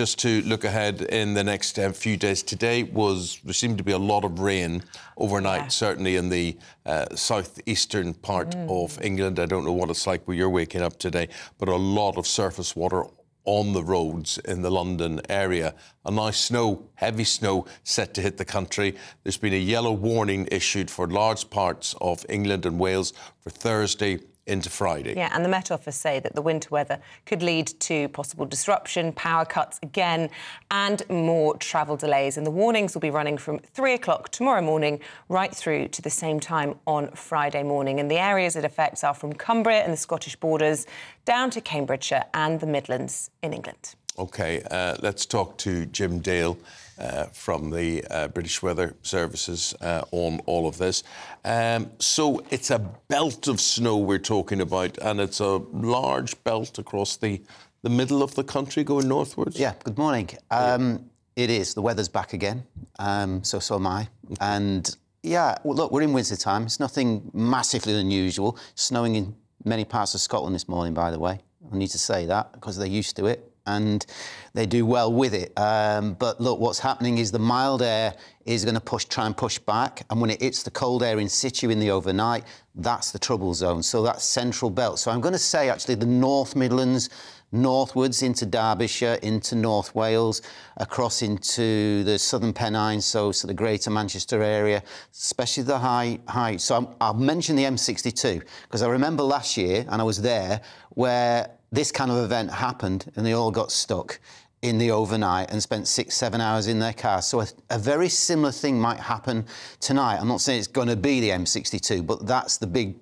just to look ahead in the next uh, few days. Today was there seemed to be a lot of rain overnight, yeah. certainly in the uh, southeastern part mm. of England. I don't know what it's like where you're waking up today, but a lot of surface water on the roads in the London area. A nice snow, heavy snow set to hit the country. There's been a yellow warning issued for large parts of England and Wales for Thursday into Friday. Yeah, and the Met Office say that the winter weather could lead to possible disruption, power cuts again, and more travel delays. And the warnings will be running from three o'clock tomorrow morning right through to the same time on Friday morning. And the areas it affects are from Cumbria and the Scottish borders down to Cambridgeshire and the Midlands in England. Okay, uh, let's talk to Jim Dale uh, from the uh, British Weather Services uh, on all of this. Um, so it's a belt of snow we're talking about, and it's a large belt across the the middle of the country going northwards. Yeah. Good morning. Um, yeah. It is. The weather's back again. Um, so so am I. and yeah, well, look, we're in winter time. It's nothing massively unusual. Snowing in many parts of Scotland this morning, by the way. I need to say that because they're used to it and they do well with it. Um, but look, what's happening is the mild air is going to push, try and push back, and when it hits the cold air in situ in the overnight, that's the trouble zone. So that's central belt. So I'm going to say actually the North Midlands northwards into Derbyshire, into North Wales, across into the Southern Pennines, so to the Greater Manchester area, especially the high high. So i will mention the M62 because I remember last year, and I was there where this kind of event happened, and they all got stuck in the overnight and spent six, seven hours in their car. So a, a, very similar thing might happen tonight. I'm not saying it's going to be the M62, but that's the big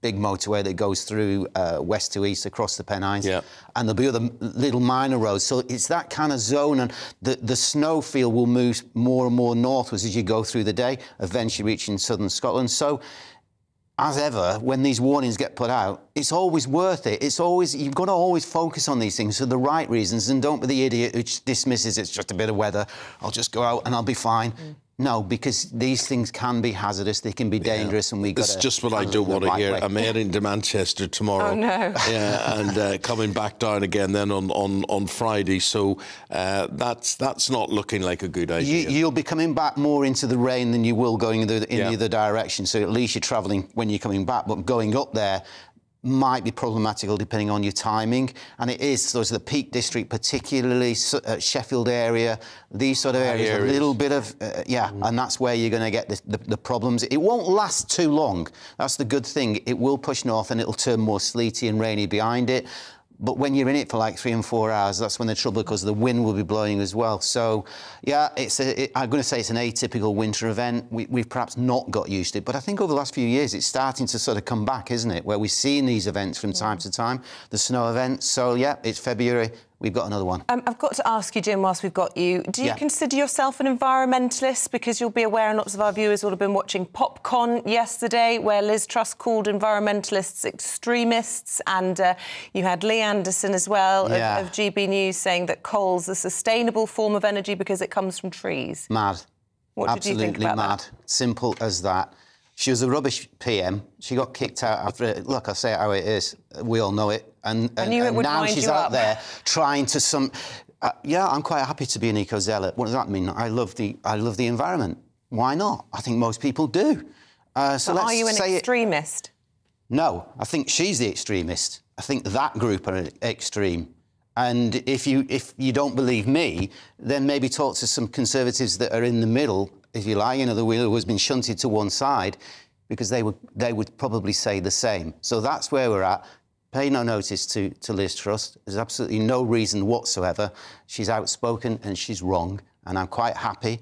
big motorway that goes through uh, west to east across the Pennines. Yeah. And there'll be other little minor roads. So it's that kind of zone. And the, the snowfield will move more and more northwards as you go through the day, eventually reaching southern Scotland. So as ever, when these warnings get put out, it's always worth it. It's always, you've got to always focus on these things for the right reasons and don't be the idiot who dismisses it's just a bit of weather. I'll just go out and I'll be fine. Mm. No, because these things can be hazardous. They can be dangerous, and we. That's just what I do want to hear. Way. I'm heading to Manchester tomorrow. Oh no! Yeah, and uh, coming back down again then on on on Friday. So uh, that's that's not looking like a good idea. You, will be coming back more into the rain than you will going in the, in yeah. the other direction. So at least you're travelling when you're coming back. But going up there, might be problematical depending on your timing. And it is, those are the Peak District, particularly uh, Sheffield area, these sort of areas, areas. a little bit of, uh, yeah, mm. and that's where you're going to get the, the, the, problems. It won't last too long. That's the good thing. It will push north and it'll turn more sleety and rainy behind it but when you're in it for like three and four hours, that's when the trouble because the wind will be blowing as well. So, yeah, it's a, it, I'm going to say it's an atypical winter event. We, have perhaps not got used to it, but I think over the last few years it's starting to sort of come back, isn't it? Where we're seeing these events from time to time, the snow events. So, yeah, it's February, we've got another one. Um, I've got to ask you, Jim, whilst we've got you, do you yeah. consider yourself an environmentalist? Because you'll be aware, and lots of our viewers will have been watching PopCon yesterday, where Liz Truss called environmentalists extremists, and uh, you had Lee Anderson as well yeah. of, of, GB News saying that coal's a sustainable form of energy because it comes from trees. Mad. What Absolutely mad. That? Simple as that. She was a rubbish PM. She got kicked out after Look, I say how it is. We all know it. And, and, and now she's out up. there trying to some. Uh, yeah, I'm quite happy to be an eco zealot. What does that mean? I love the I love the environment. Why not? I think most people do. Uh, so but let's are you an extremist? It... No, I think she's the extremist. I think that group are extreme. And if you if you don't believe me, then maybe talk to some conservatives that are in the middle if you like, you know, the wheel has been shunted to one side because they would, they would probably say the same. So that's where we're at. Pay no notice to, to Liz Truss. There's absolutely no reason whatsoever. She's outspoken and she's wrong. And I'm quite happy,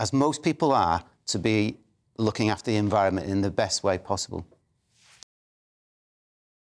as most people are, to be looking after the environment in the best way possible.